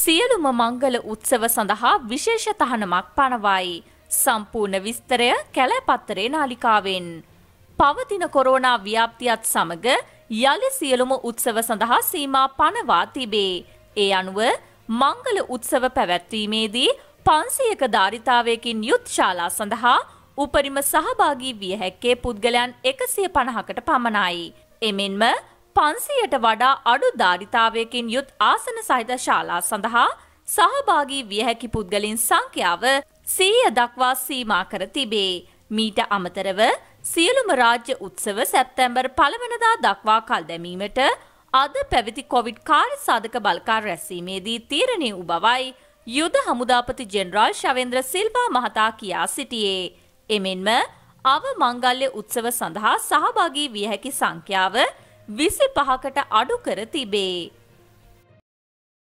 සියලුම මංගල උත්සව සඳහා විශේෂ තහනමක් පනවායි. සම්පූර්ණ විස්තරය කැලෑපත්තරේ නාලිකාවෙන්. පවතින කොරෝනා ව්‍යාප්තියත් සමග යළි සියලුම උත්සව සඳහා සීමා පනවා තිබේ. ඒ අනුව මංගල උත්සව පැවැත්වීමේදී පන්සියක ධාරිතාවයකින් යුත් ශාලා සඳහා උපරිම සහභාගී විය හැක්කේ පුද්ගලයන් එකසිය පණහකට පමණයි. එමෙන්ම පන්සියට වඩා අඩු ධාරිතාවයකින් යුත් ආසන සහිත ශාලා සඳහා සහභාගී විය හැකි පුද්ගලින් සංඛ්‍යාව සීය දක්වා සීමා කර තිබේ. මීට අමතරව සියලුම රාජ්‍ය උත්සව සැප්තැම්බර් පළවනදා දක්වා කල් දැමීමට අද පැවිති කොවිඩ් කාර්ය සාධක බල්කාර රැසීමේදී තීරණය වූ බවයි යුද හමුදාපති ජෙනරාල් ශවේන්ද්‍ර සිල්වා මහතා කියා සිටියේ. එමෙන්ම අව මංගල්‍ය උත්සව සඳහා සහභාගී විය හැකි සංඛ්‍යාව විසි පහකට අඩු කර තිබේ.